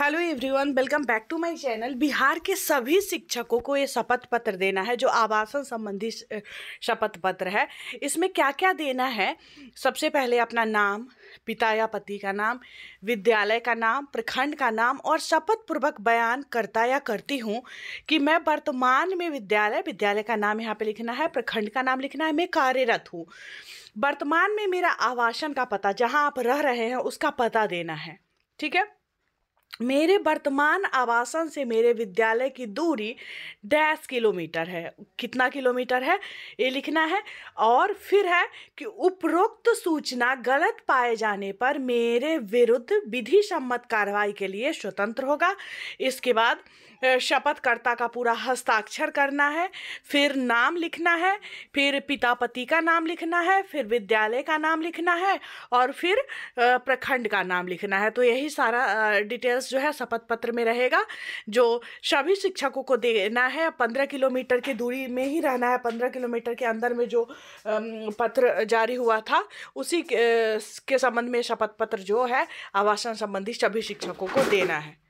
hello everyone welcome back to my channel Bihar के सभी शिक्षकों को ये शपथ पत्र देना है जो आवासन संबंधी शपथ पत्र है इसमें क्या क्या देना है सबसे पहले अपना नाम पिता या पति का नाम विद्यालय का नाम प्रखंड का नाम और शपथ पूर्वक बयान करता या करती हूँ कि मैं वर्तमान में विद्यालय विद्यालय का नाम यहाँ पे लिखना है प्रखंड का नाम लिखना है मैं कार्यरत हूँ वर्तमान में मेरा आवासन का पता जहाँ आप रह रहे हैं उसका पता देना है ठीक है मेरे वर्तमान आवासन से मेरे विद्यालय की दूरी डैस किलोमीटर है कितना किलोमीटर है ये लिखना है और फिर है कि उपरोक्त सूचना गलत पाए जाने पर मेरे विरुद्ध विधि सम्मत कार्रवाई के लिए स्वतंत्र होगा इसके बाद शपथकर्ता का पूरा हस्ताक्षर करना है फिर नाम लिखना है फिर पिता पति का नाम लिखना है फिर विद्यालय का नाम लिखना है और फिर प्रखंड का नाम लिखना है तो यही सारा डिटेल्स जो है शपथ पत्र में रहेगा जो सभी शिक्षकों को देना है पंद्रह किलोमीटर की दूरी में ही रहना है पंद्रह किलोमीटर के अंदर में जो पत्र जारी हुआ था उसी के संबंध में शपथ पत्र जो है आवासन संबंधी सभी शिक्षकों को देना है